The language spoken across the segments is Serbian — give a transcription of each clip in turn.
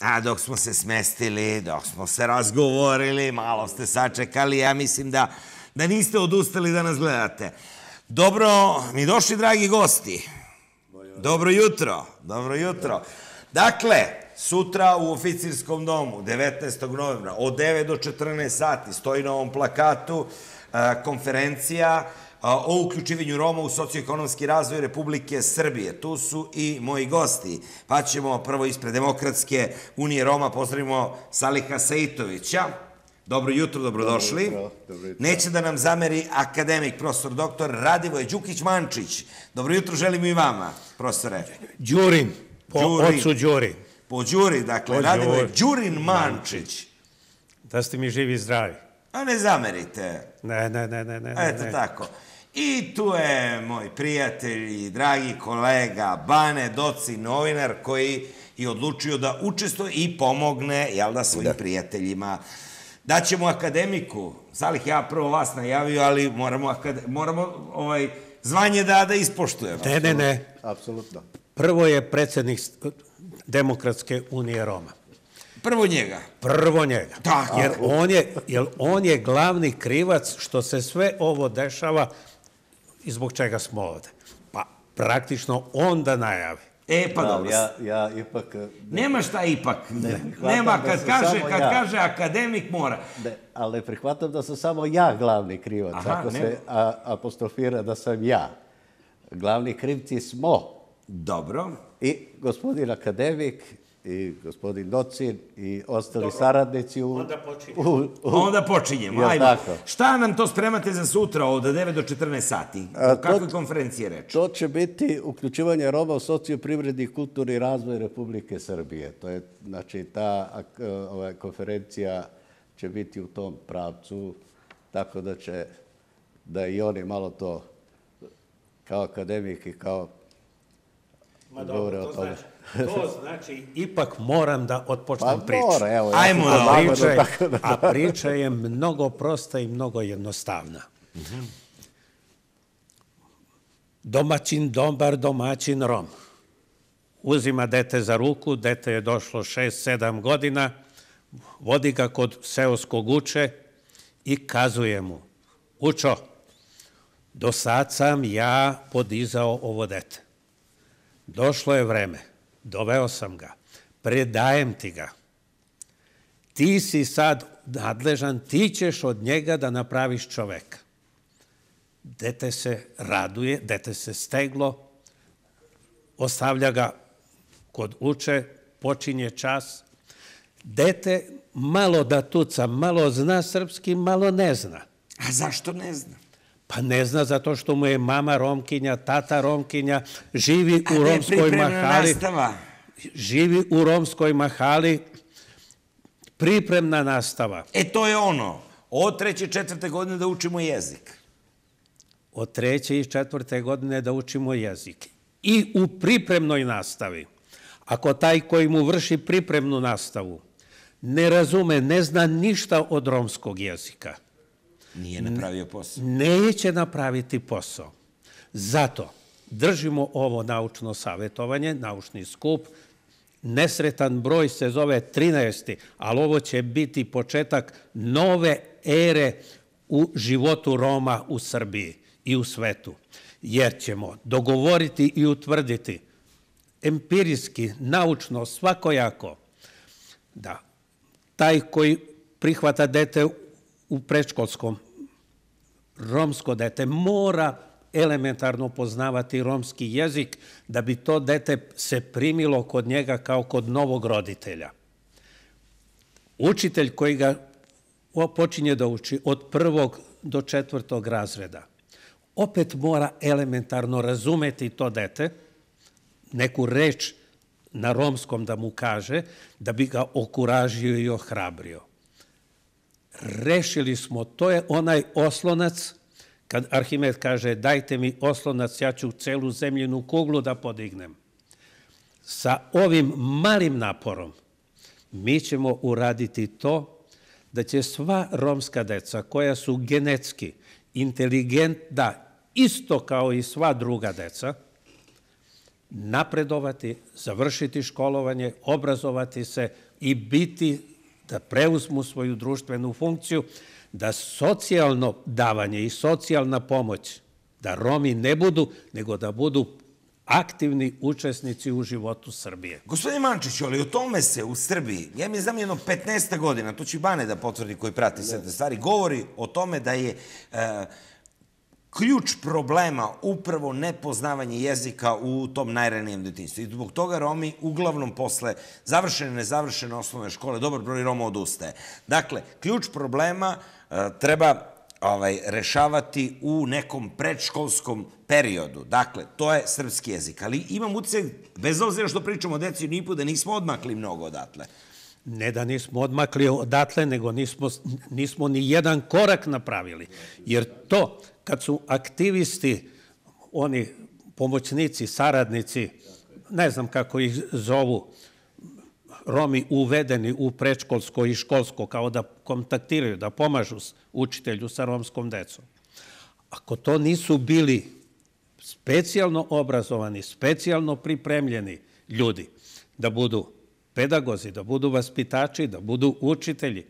A dok smo se smestili, dok smo se razgovorili, malo ste sačekali, ja mislim da, da niste odustali da nas gledate. Dobro, mi došli, dragi gosti. Dobro jutro, dobro jutro. Dakle, sutra u oficirskom domu, 19. novembra, od 9 do 14 sati, stoji na ovom plakatu konferencija o uključivanju Roma u socioekonomski razvoj Republike Srbije. Tu su i moji gosti, pa ćemo prvo ispred Demokratske unije Roma pozdravimo Saliha Sejtovića. Dobro jutro, dobrodošli. Dobro dobro Neće da nam zameri akademik, profesor doktor Radivoje Đukić-Mančić. Dobro jutro želim i vama, profesore. Đurin, po ocu Đurin. Po Đuri, dakle, po Radivoje Đurin Mančić. Da ste mi živi i zdravi. A ne zamerite. Ne, ne, ne, ne, ne. eto ne. tako. I tu je moj prijatelj i dragi kolega Bane Doci, novinar koji je odlučio da učestvo i pomogne, jel da, svojim da. prijateljima. Daćemo akademiku. Salih, ja prvo vas najavio, ali moramo, akade, moramo ovaj, zvanje da, da ispoštujemo. Ne, ne, ne. Apsolutno. Prvo je predsednik Demokratske unije Roma. Prvo njega. Prvo njega. Tako. Jer on je, jer on je glavni krivac što se sve ovo dešava i zbog čega smo ovde. Pa praktično on da najavi. E, pa da, dobro. Ja, ja ipak... E, ne. Nema šta ipak. Ne, Nema, da kad, da kaže, kad ja. kaže akademik mora. Ne, ali prihvatam da sam samo ja glavni krivac, Aha, ako ne. se a, apostrofira da sam ja. Glavni krivci smo. Dobro. I gospodin akademik i gospodin Docin i ostali Dobro. saradnici u... Onda počinjemo. U, u... Onda počinjemo, ajmo. Šta nam to spremate za sutra od 9 do 14 sati? A, o kakvoj konferenciji reč? To će biti uključivanje roba u socioprivredni i kulturni razvoj Republike Srbije. To je, znači, ta ova, konferencija će biti u tom pravcu, tako da će da i oni malo to kao akademik i kao Ma dobro, to znači, To znači, ipak moram da otpočnem pa, priču. Mora, evo, Ajmo da priče, da, a priča je mnogo prosta i mnogo jednostavna. Domaćin, dombar, domaćin, rom. Uzima dete za ruku, dete je došlo 6-7 godina, vodi ga kod seoskog uče i kazuje mu, učo, do sad sam ja podizao ovo dete. Došlo je vreme doveo sam ga, predajem ti ga. Ti si sad nadležan, ti ćeš od njega da napraviš čoveka. Dete se raduje, dete se steglo, ostavlja ga kod uče, počinje čas. Dete malo da tuca, malo zna srpski, malo ne zna. A zašto ne zna? Pa ne zna zato što mu je mama Romkinja, tata Romkinja, živi u romskoj mahali. Nastava. Živi u romskoj mahali, pripremna nastava. E to je ono, od treće i četvrte godine da učimo jezik. Od treće i četvrte godine da učimo jezik. I u pripremnoj nastavi. Ako taj koji mu vrši pripremnu nastavu ne razume, ne zna ništa od romskog jezika, Nije napravio posao. Neće napraviti posao. Zato držimo ovo naučno savjetovanje, naučni skup. Nesretan broj se zove 13. ali ovo će biti početak nove ere u životu Roma u Srbiji i u svetu. Jer ćemo dogovoriti i utvrditi empirijski, naučno, svakojako, da taj koji prihvata dete u predškolskom romsko dete mora elementarno poznavati romski jezik da bi to dete se primilo kod njega kao kod novog roditelja. Učitelj koji ga počinje da uči od prvog do četvrtog razreda, opet mora elementarno razumeti to dete, neku reč na romskom da mu kaže, da bi ga okuražio i ohrabrio rešili smo, to je onaj oslonac, kad Arhimed kaže dajte mi oslonac, ja ću celu zemljinu kuglu da podignem. Sa ovim malim naporom mi ćemo uraditi to da će sva romska deca koja su genetski inteligentna isto kao i sva druga deca, napredovati, završiti školovanje, obrazovati se i biti da preuzmu svoju društvenu funkciju, da socijalno davanje i socijalna pomoć, da Romi ne budu, nego da budu aktivni učesnici u životu Srbije. Gospodin Mančić, ali o tome se u Srbiji, ja mi znam jedno 15. godina, to će Bane da potvrdi koji prati sve te stvari, govori o tome da je uh, ključ problema upravo nepoznavanje jezika u tom najranijem detinstvu. I zbog toga Romi uglavnom posle završene, nezavršene osnovne škole, dobar broj Roma odustaje. Dakle, ključ problema e, treba ovaj, rešavati u nekom predškolskom periodu. Dakle, to je srpski jezik. Ali imam utisak, bez obzira što pričamo o deci u Nipu, da nismo odmakli mnogo odatle ne da nismo odmakli odatle, nego nismo, nismo ni jedan korak napravili. Jer to kad su aktivisti, oni pomoćnici, saradnici, ne znam kako ih zovu, Romi uvedeni u prečkolsko i školsko, kao da kontaktiraju, da pomažu učitelju sa romskom decom. Ako to nisu bili specijalno obrazovani, specijalno pripremljeni ljudi, da budu pedagozi, da budu vaspitači, da budu učitelji,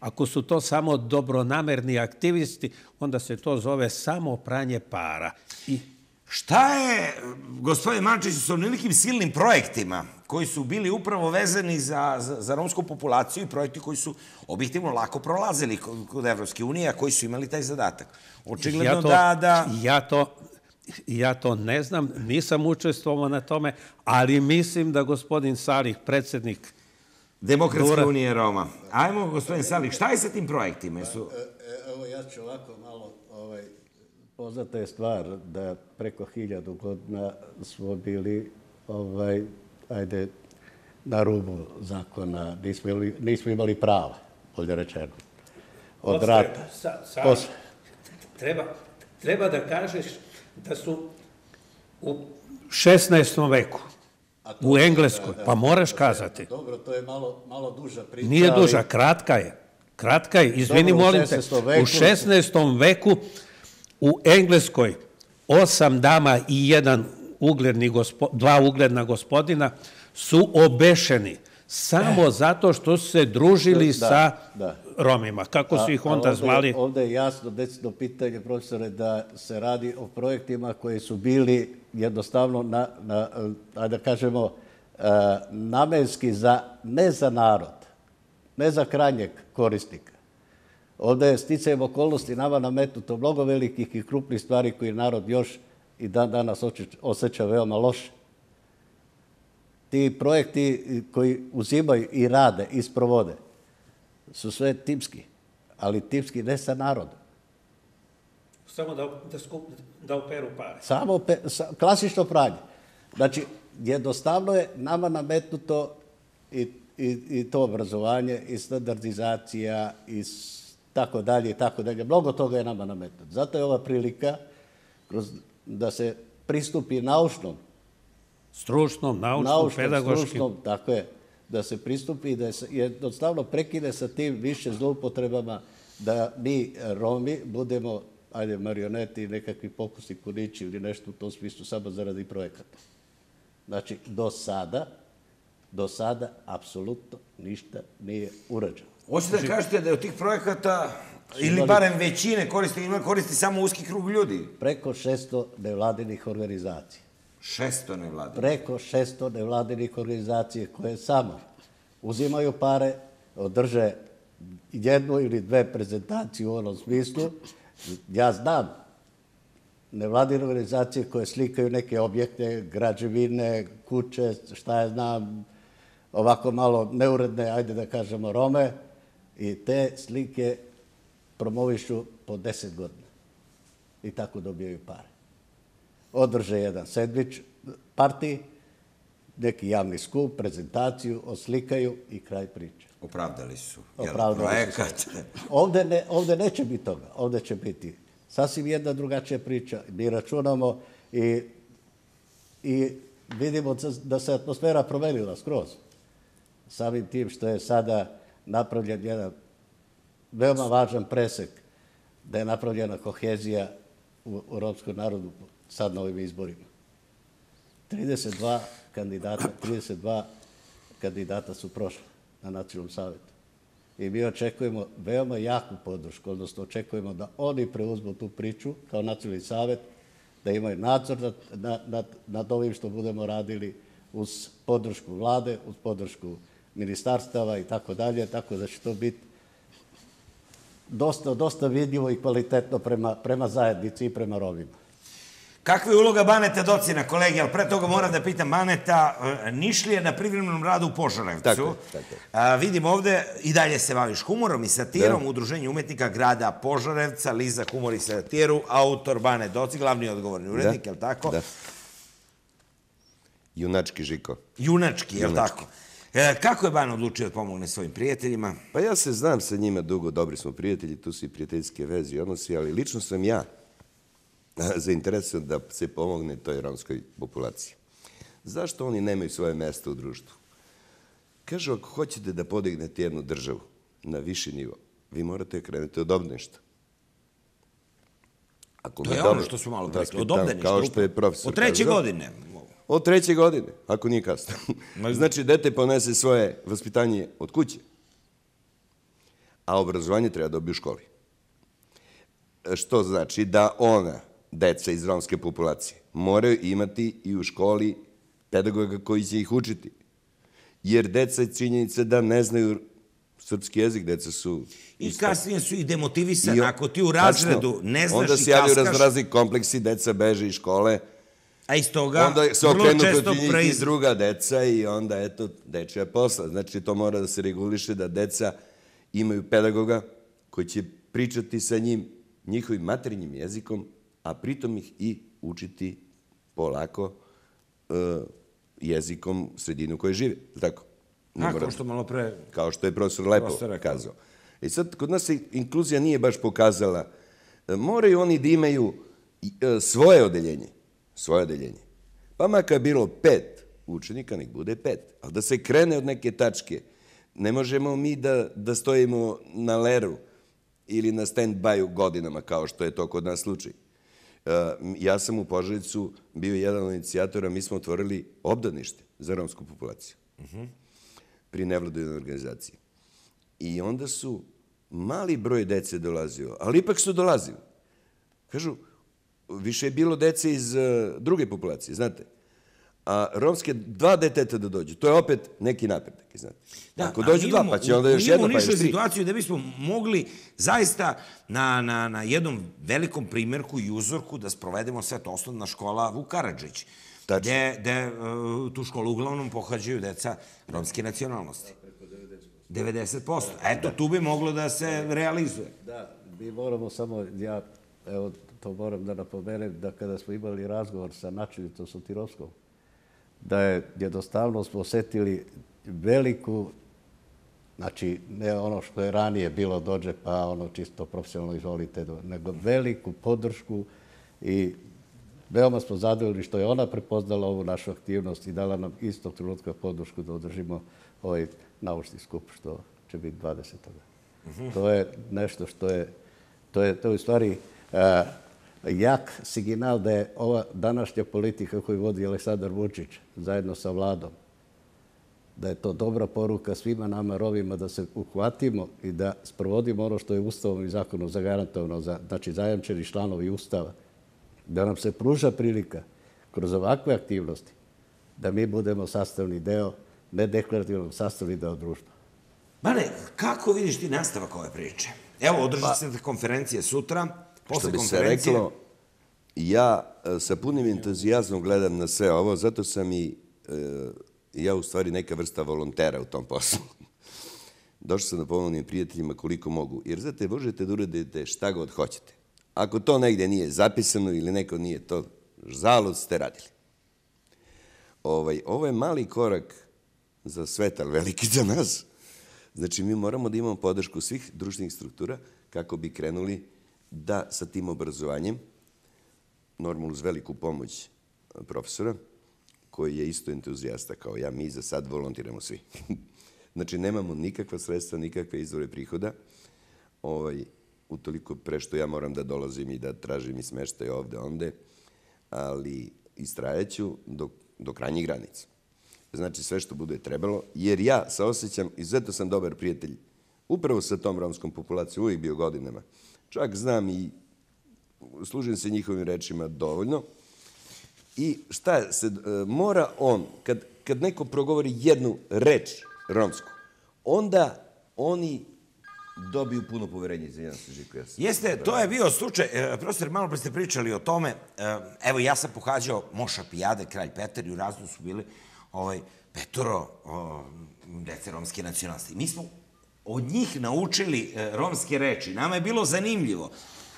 Ako su to samo dobronamerni aktivisti, onda se to zove samo pranje para. I Šta je, gospodin Mančić, sa onolikim silnim projektima koji su bili upravo vezani za, za, za romsku populaciju i projekti koji su objektivno lako prolazili kod Evropske unije, a koji su imali taj zadatak? Očigledno ja to, da, da... Ja to, ja to ne znam, nisam učestvovao na tome, ali mislim da gospodin Sarih, predsednik Demokratske Dora. unije Roma. Ajmo, gospodin Salih, šta je sa tim projektima? E, e, evo, ja ću ovako malo... Ovaj, poznata je stvar da preko hiljadu godina smo bili, ovaj, ajde, na rubu zakona. Nismo imali, nismo imali prava, bolje rečeno. Od rata. Pa, sa, sa, treba, treba da kažeš da su u 16. veku u Engleskoj, pa moraš kazati. Dobro, to je malo, malo duža priča. Nije duža, kratka je. Kratka je, izvini, molim te. U 16. veku u Engleskoj osam dama i jedan ugledni gospod, dva ugledna gospodina su obešeni samo eh. zato što su se družili da, sa da. Romima, kako su ih onda zvali. Ovde, ovde je jasno, decidno pitanje, profesore, da se radi o projektima koji su bili jednostavno, na, na, da kažemo, eh, namenski za, ne za narod, ne za krajnjeg korisnika. Ovde je sticajem okolnosti nama nametnuto mnogo velikih i krupnih stvari koje narod još i dan danas osjeća veoma loše ti projekti koji uzimaju i rade i sprovode su sve tipski, ali tipski ne sa narodom. Samo da, da, skup, da operu pare. Samo pe, sa, klasično pranje. Znači, jednostavno je nama nametnuto i, i, i to obrazovanje, i standardizacija, i tako dalje, i tako dalje. Mnogo toga je nama nametnuto. Zato je ova prilika kroz, da se pristupi naučnom Stručnom, naučnom, naučnom pedagoškim. tako je, da se pristupi i da se jednostavno prekine sa tim više zloupotrebama da mi Romi budemo, ajde, marioneti, nekakvi pokusni kunići ili nešto u tom smislu samo zaradi projekata. Znači, do sada, do sada, apsolutno ništa nije urađeno. Hoćete da znači, kažete da je od tih projekata, ili barem većine koriste, ima koristi samo uski krug ljudi? Preko 600 nevladinih organizacija. 600 nevladinih. Preko 600 nevladinih organizacije koje samo uzimaju pare, održe jednu ili dve prezentacije u onom smislu. Ja znam nevladine organizacije koje slikaju neke objekte, građevine, kuće, šta ja znam, ovako malo neuredne, ajde da kažemo, Rome, i te slike promovišu po deset godina. I tako dobijaju pare održe jedan sedmič partiji, neki javni skup, prezentaciju, oslikaju i kraj priče. Opravdali su. Opravdali projekat. su. Ovde, ne, ovde neće biti toga. Ovde će biti sasvim jedna drugačija priča. Mi računamo i, i vidimo da se atmosfera promenila skroz. Samim tim što je sada napravljen jedan veoma važan presek, da je napravljena kohezija u, u narodu sad na ovim izborima. 32 kandidata, 32 kandidata su prošle na nacionalnom savjetu. I mi očekujemo veoma jaku podršku, odnosno očekujemo da oni preuzmu tu priču kao nacionalni savjet, da imaju nadzor nad, nad, nad ovim što budemo radili uz podršku vlade, uz podršku ministarstava i tako dalje, tako da će to biti dosta, dosta vidljivo i kvalitetno prema, prema zajednici i prema rovima. Kakva je uloga Baneta Docina, kolege? Ali pre toga moram da pitam Baneta, e, Nišlije na privremenom radu u Požarevcu. Tako, tako. A, vidim ovde, i dalje se baviš humorom i satirom da. u umetnika grada Požarevca, Liza Humor i satiru, autor Bane Doci, glavni odgovorni da. urednik, da. je li tako? Da. Junački Žiko. Junački, je li tako? E, kako je Ban odlučio da pomogne svojim prijateljima? Pa ja se znam sa njima dugo, dobri smo prijatelji, tu su i prijateljske veze i odnosi, ali lično sam ja zainteresovan da se pomogne toj romskoj populaciji. Zašto oni nemaju svoje mesto u društvu? Kažu, ako hoćete da podignete jednu državu na viši nivo, vi morate krenuti od obdaništa. Ako to je dobro, ono što smo malo prekli, od obdaništa. Kao što je profesor. Od treće godine. Od treće godine, ako nije kasno. znači, dete ponese svoje vaspitanje od kuće, a obrazovanje treba da dobiti u školi. E, što znači da ona deca iz romske populacije. Moraju imati i u školi pedagoga koji će ih učiti. Jer deca je činjenica da ne znaju srpski jezik, deca su... I isto. kasnije su i demotivisani. Ako ti u razredu tačno, ne znaš i kaskaš... Onda se javljaju razrazni kompleksi, deca beže iz škole. A iz toga onda se okrenu kod njih pre... i druga deca i onda, eto, je posla. Znači, to mora da se reguliše da deca imaju pedagoga koji će pričati sa njim njihovim maternjim jezikom a pritom ih i učiti polako e, jezikom sredinu u kojoj žive. Tako? A, kao što malo pre... Kao što je profesor Lepo kazao. I e sad, kod nas inkluzija nije baš pokazala. E, moraju oni da imaju e, svoje odeljenje. Svoje odeljenje. Pa makar bilo pet učenika, nek bude pet. Ali da se krene od neke tačke. Ne možemo mi da, da stojimo na leru ili na stand-by-u godinama, kao što je to kod nas slučaj ja sam u Požaricu bio jedan od inicijatora, mi smo otvorili obdanište za romsku populaciju uh mhm. -huh. pri nevladojnoj organizaciji. I onda su mali broj dece dolazio, ali ipak su dolazili. Kažu, više je bilo dece iz eh, druge populacije, znate a romske dva deteta da dođu. To je opet neki napredak. Znate. Da, Ako dođu imamo, dva, pa će onda još jedno, pa još tri. situaciju da bismo mogli zaista na, na, na jednom velikom primerku i uzorku da sprovedemo sve to osnovna škola Vukarađić. Tačno. Gde, gde e, tu školu uglavnom pohađaju deca romske nacionalnosti. 90%. Eto, da. tu bi moglo da se realizuje. Da, mi moramo samo, ja, evo, to moram da napomenem, da kada smo imali razgovor sa načinitom Sotirovskom, da je jednostavno smo osetili veliku, znači ne ono što je ranije bilo dođe pa ono čisto profesionalno izvolite, nego veliku podršku i veoma smo zadovoljni što je ona prepoznala ovu našu aktivnost i dala nam istog trenutka podršku da održimo ovaj naučni skup što će biti 20. Mhm. To je nešto što je, to je, to je u stvari uh, jak signal da je ova današnja politika koju vodi Aleksandar Vučić zajedno sa vladom, da je to dobra poruka svima nama rovima da se uhvatimo i da sprovodimo ono što je Ustavom i zakonom zagarantovano, za, znači zajamčeni članovi Ustava, da nam se pruža prilika kroz ovakve aktivnosti da mi budemo sastavni deo nedeklarativnog sastavni deo društva. Bane, kako vidiš ti nastavak ove priče? Evo, održat se pa- na konferencije sutra, Posle što bi se reklo, ja e, sa punim entuzijazmom gledam na sve ovo, zato sam i e, ja u stvari neka vrsta volontera u tom poslu. Došao sam da pomognem prijateljima koliko mogu. Jer znate, možete da uradite šta god hoćete. Ako to negde nije zapisano ili neko nije to, zalud ste radili. Ovaj, ovo je mali korak za svet, ali veliki za nas. Znači, mi moramo da imamo podršku svih društvenih struktura kako bi krenuli da sa tim obrazovanjem, normalno uz veliku pomoć e, profesora, koji je isto entuzijasta kao ja, mi za sad volontiramo svi. znači, nemamo nikakva sredstva, nikakve izvore prihoda, ovaj, utoliko pre što ja moram da dolazim i da tražim i smeštaj ovde, onde, ali istrajaću do, do krajnjih granica. Znači, sve što bude trebalo, jer ja saosećam, izuzetno sam dobar prijatelj, upravo sa tom romskom populacijom, uvijek bio godinama, Čak znam i služim se njihovim rečima dovoljno. I šta se, e, mora on, kad, kad neko progovori jednu reč romsku, onda oni dobiju puno poverenje, izvinjam se, Žiko. Ja sam Jeste, to je bio slučaj, e, profesor, malo pre ste pričali o tome, e, evo ja sam pohađao Moša Pijade, Kralj Petar i u razlu su bili ovaj, Petoro, o, dece romske nacionalnosti. Mi smo od njih naučili e, romske reči. Nama je bilo zanimljivo.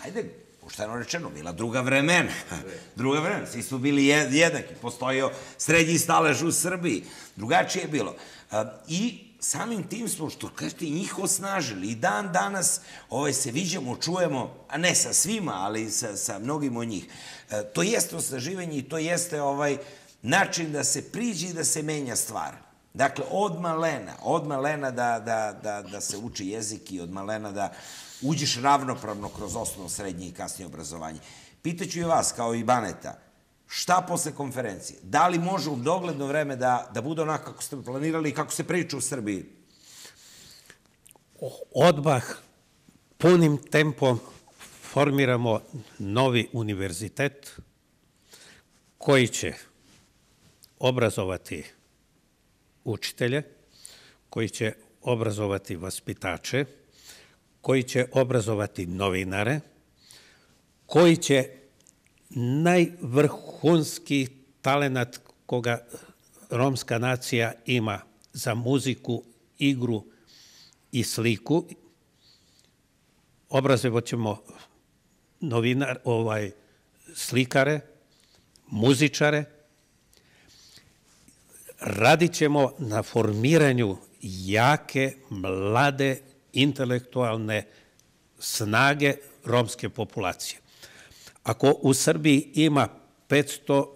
Ajde, pošteno rečeno, bila druga vremena. druga vremena, svi su bili jednaki. Postojao srednji stalež u Srbiji. Drugačije je bilo. E, I samim tim smo, što kažete, njih osnažili. I dan danas ovaj, se viđamo, čujemo, a ne sa svima, ali sa, sa mnogim od njih. E, to jeste osnaživanje i to jeste ovaj način da se priđe i da se menja stvar. Dakle, od malena, od malena da, da, da, da se uči jezik i od malena da uđeš ravnopravno kroz osnovno, srednje i kasnije obrazovanje. Pitaću i vas, kao i Baneta, šta posle konferencije? Da li može u dogledno vreme da, da bude onako kako ste planirali i kako se priča u Srbiji? Odmah, punim tempom, formiramo novi univerzitet koji će obrazovati učitelje koji će obrazovati vaspitače, koji će obrazovati novinare, koji će najvrhunski talenat koga romska nacija ima za muziku, igru i sliku. Obrazovat ćemo novinar, ovaj, slikare, muzičare, radit ćemo na formiranju jake, mlade, intelektualne snage romske populacije. Ako u Srbiji ima 500,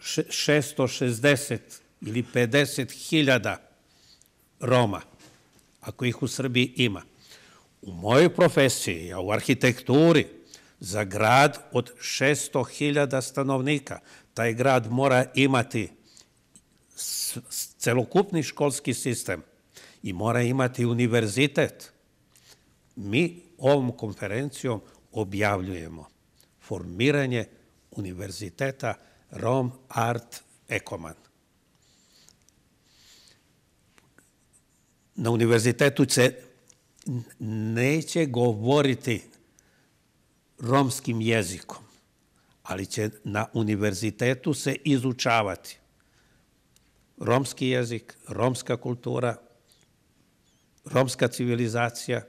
660 ili 50 hiljada Roma, ako ih u Srbiji ima, u mojoj profesiji, a u arhitekturi, za grad od 600.000 stanovnika, taj grad mora imati celokupni školski sistem i mora imati univerzitet. Mi ovom konferencijom objavljujemo formiranje univerziteta Rom Art Ekoman. Na univerzitetu se neće govoriti romskim jezikom, ali će na univerzitetu se izučavati romski jezik, romska kultura, romska civilizacija.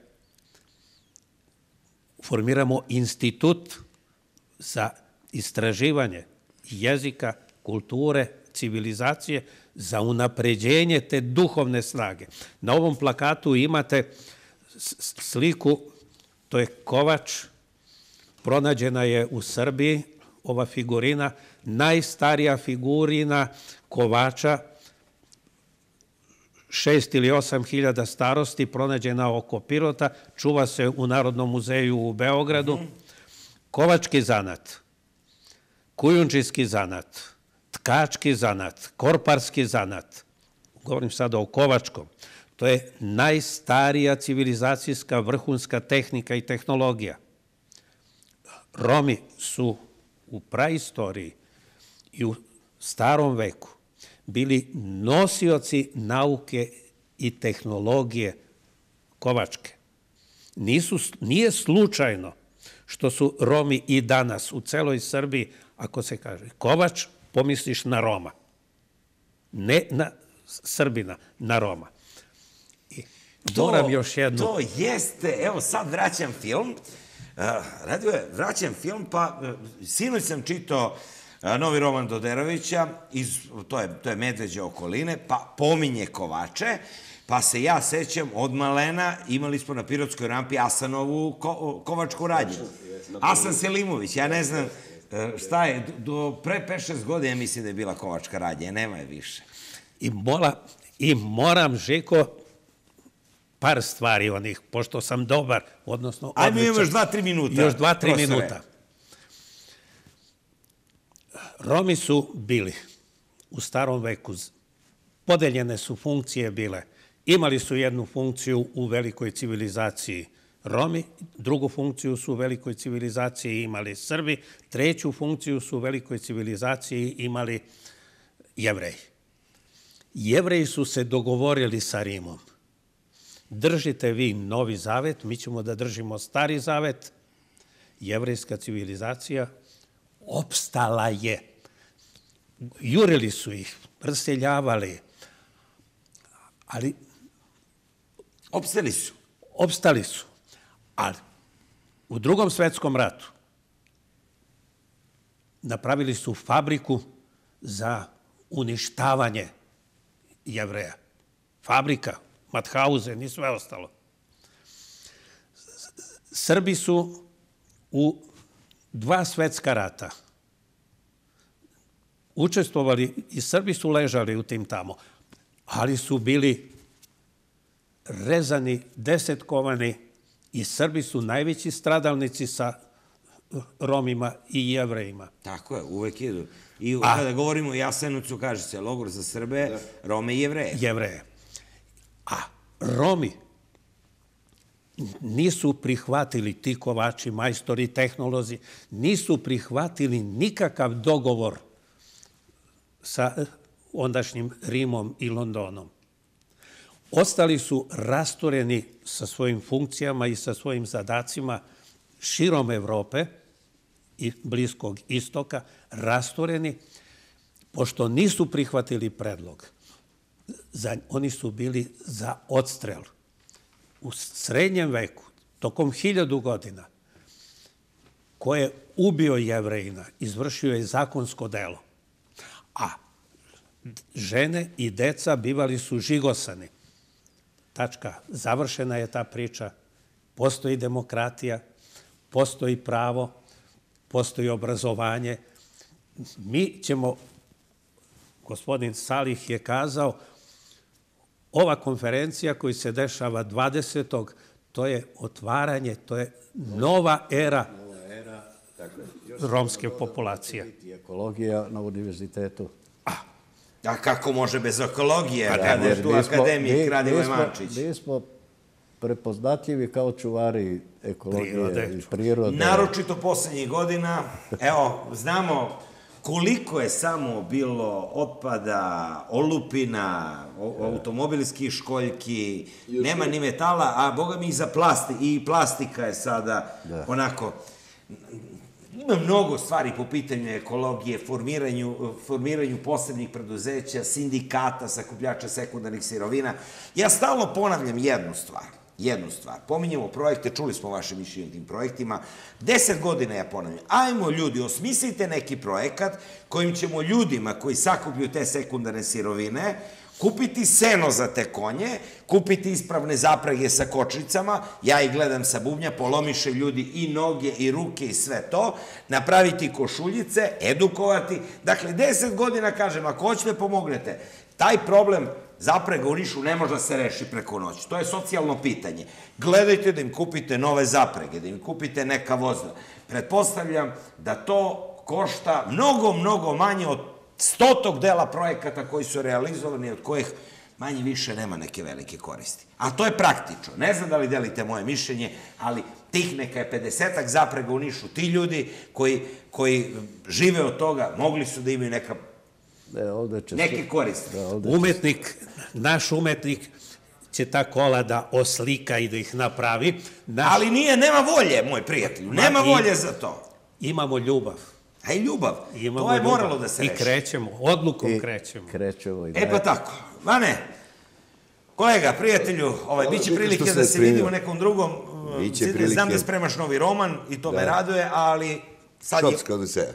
Formiramo institut za istraživanje jezika, kulture, civilizacije za unapređenje te duhovne snage. Na ovom plakatu imate sliku, to je kovač, pronađena je u Srbiji, ova figurina, najstarija figurina kovača šest ili osam hiljada starosti pronađena oko Pirota, čuva se u Narodnom muzeju u Beogradu. Kovački zanat, kujunčijski zanat, tkački zanat, korparski zanat, govorim sada o kovačkom, to je najstarija civilizacijska vrhunska tehnika i tehnologija. Romi su u praistoriji i u starom veku bili nosioci nauke i tehnologije Kovačke. Nisu, nije slučajno što su Romi i danas u celoj Srbiji, ako se kaže Kovač, pomisliš na Roma. Ne na Srbina, na Roma. I to, još jednu... To jeste, evo sad vraćam film, Uh, radio je vraćam film, pa uh, sinoć sam čitao novi roman Doderovića, iz, to, je, to je Medveđe okoline, pa pominje Kovače, pa se ja sećam od malena imali smo na Pirotskoj rampi Asanovu ko, Kovačku radnju. Asan Selimović, ja ne znam e, šta je, do pre 5-6 godina mislim da je bila Kovačka radnja, nema je više. I, mola, I moram, Žiko, par stvari onih, pošto sam dobar, odnosno... Ajme, imaš dva, tri minuta. Još dva, tri Prosere. minuta. Romi su bili u starom veku. Podeljene su funkcije bile. Imali su jednu funkciju u velikoj civilizaciji Romi, drugu funkciju su u velikoj civilizaciji imali Srbi, treću funkciju su u velikoj civilizaciji imali Jevreji. Jevreji su se dogovorili sa Rimom. Držite vi novi zavet, mi ćemo da držimo stari zavet. Jevrejska civilizacija opstala je jurili su ih, rasteljavali, ali... Opstali su. Opstali su. Ali u drugom svetskom ratu napravili su fabriku za uništavanje jevreja. Fabrika, Mathausen i sve ostalo. Srbi su u dva svetska rata – učestvovali, i Srbi su ležali u tim tamo, ali su bili rezani, desetkovani i Srbi su najveći stradalnici sa Romima i Jevrejima. Tako je, uvek idu. I A, kada govorimo o Jasenucu, kaže se logor za Srbe, da. Rome i Jevreje. Jevreje. A Romi nisu prihvatili ti kovači, majstori, tehnolozi, nisu prihvatili nikakav dogovor sa eh, ondašnjim Rimom i Londonom. Ostali su rastoreni sa svojim funkcijama i sa svojim zadacima širom Evrope i Bliskog istoka, rastoreni, pošto nisu prihvatili predlog. Za, oni su bili za odstrel. U srednjem veku, tokom hiljadu godina, ko je ubio jevrejina, izvršio je zakonsko delo – a žene i deca bivali su žigosani. Tačka, završena je ta priča, postoji demokratija, postoji pravo, postoji obrazovanje. Mi ćemo, gospodin Salih je kazao, ova konferencija koji se dešava 20. to je otvaranje, to je nova era. Nova era, tako je romske populacije. Ekologija na univerzitetu. A, a kako može bez ekologije? Kada pa je tu akademik Radivoj Mančić. Mi smo prepoznatljivi kao čuvari ekologije prirode. i prirode. Naročito poslednjih godina, evo, znamo koliko je samo bilo otpada, olupina, e. automobilskih školjki, Još nema ni metala, a boga mi i za plasti, i plastika je sada da. onako ima mnogo stvari po pitanju ekologije, formiranju, formiranju posebnih preduzeća, sindikata, sakupljača sekundarnih sirovina. Ja stalno ponavljam jednu stvar. Jednu stvar. Pominjamo projekte, čuli smo vaše mišljenje o tim projektima. Deset godina ja ponavljam. Ajmo ljudi, osmislite neki projekat kojim ćemo ljudima koji sakupljuju te sekundarne sirovine, kupiti seno za te konje, kupiti ispravne zaprage sa kočnicama, ja ih gledam sa bubnja, polomiše ljudi i noge i ruke i sve to, napraviti košuljice, edukovati. Dakle, deset godina, kažem, ako hoćete, pomognete. Taj problem zaprega u Nišu ne može da se reši preko noći. To je socijalno pitanje. Gledajte da im kupite nove zaprege, da im kupite neka vozila. Pretpostavljam da to košta mnogo, mnogo manje od stotog dela projekata koji su realizovani, od kojih manje više nema neke velike koristi. A to je praktično. Ne znam da li delite moje mišljenje, ali tih neka je 50-ak zaprega u Nišu. Ti ljudi koji, koji žive od toga mogli su da imaju neka, ne, ovde će neke koristi. Da, ovde će... umetnik, naš umetnik, će ta kola da oslika i da ih napravi. Naš... Ali nije, nema volje, moj prijatelju, nema volje za to. Imamo ljubav. Aj, ljubav. Imamo to je ljubav. moralo da se reši. I krećemo, odlukom I krećemo. Krećemo. I e pa tako. Vane, kolega, prijatelju, ovaj, bit će prilike da se vidimo nekom drugom. Uh, Biće Znam prilike. Znam da spremaš novi roman i to da. me raduje, ali... Sad Šopska odiseja.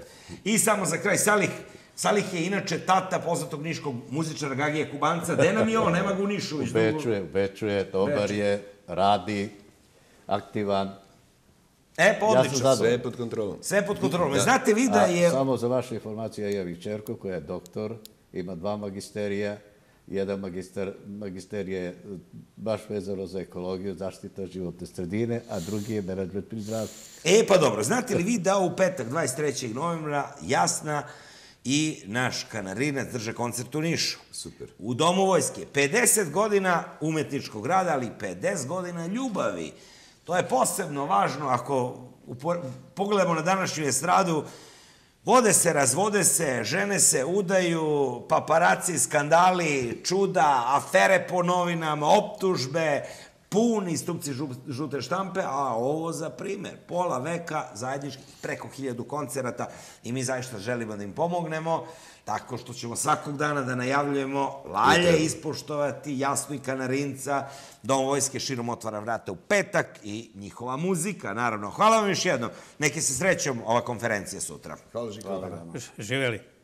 I samo za kraj, Salih, Salih je inače tata poznatog niškog muzičara Gagije Kubanca. Gde nam je on? Nema ga u Nišu. U Beču je, u Beču je, dobar je, radi, aktivan. E, pa odlično. Ja sve pod kontrolom. Sve pod kontrolom. Da. Znate vi da je... A, samo za vašu informaciju, ja imam i čerku koja je doktor, ima dva magisterija, jedan magister, magister je e, baš vezano za ekologiju, zaštita životne sredine, a drugi je menadžment pri zdravstvu. E, pa dobro, znate li vi da u petak 23. novembra Jasna i naš kanarinac drže koncert u Nišu. Super. U Domu vojske. 50 godina umetničkog rada, ali 50 godina ljubavi. To je posebno važno ako pogledamo na današnju estradu, vode se, razvode se, žene se udaju, paparaci, skandali, čuda, afere po novinama, optužbe, puni stupci žute štampe, a ovo za primer, pola veka zajednički preko hiljadu koncerata i mi zaista želimo da im pomognemo, tako što ćemo svakog dana da najavljujemo Lalje ispoštovati, jasno i Kanarinca, Dom Vojske širom otvara vrata u petak i njihova muzika, naravno. Hvala vam još jednom, neke se srećom ova konferencija sutra. Hvala, Živeli.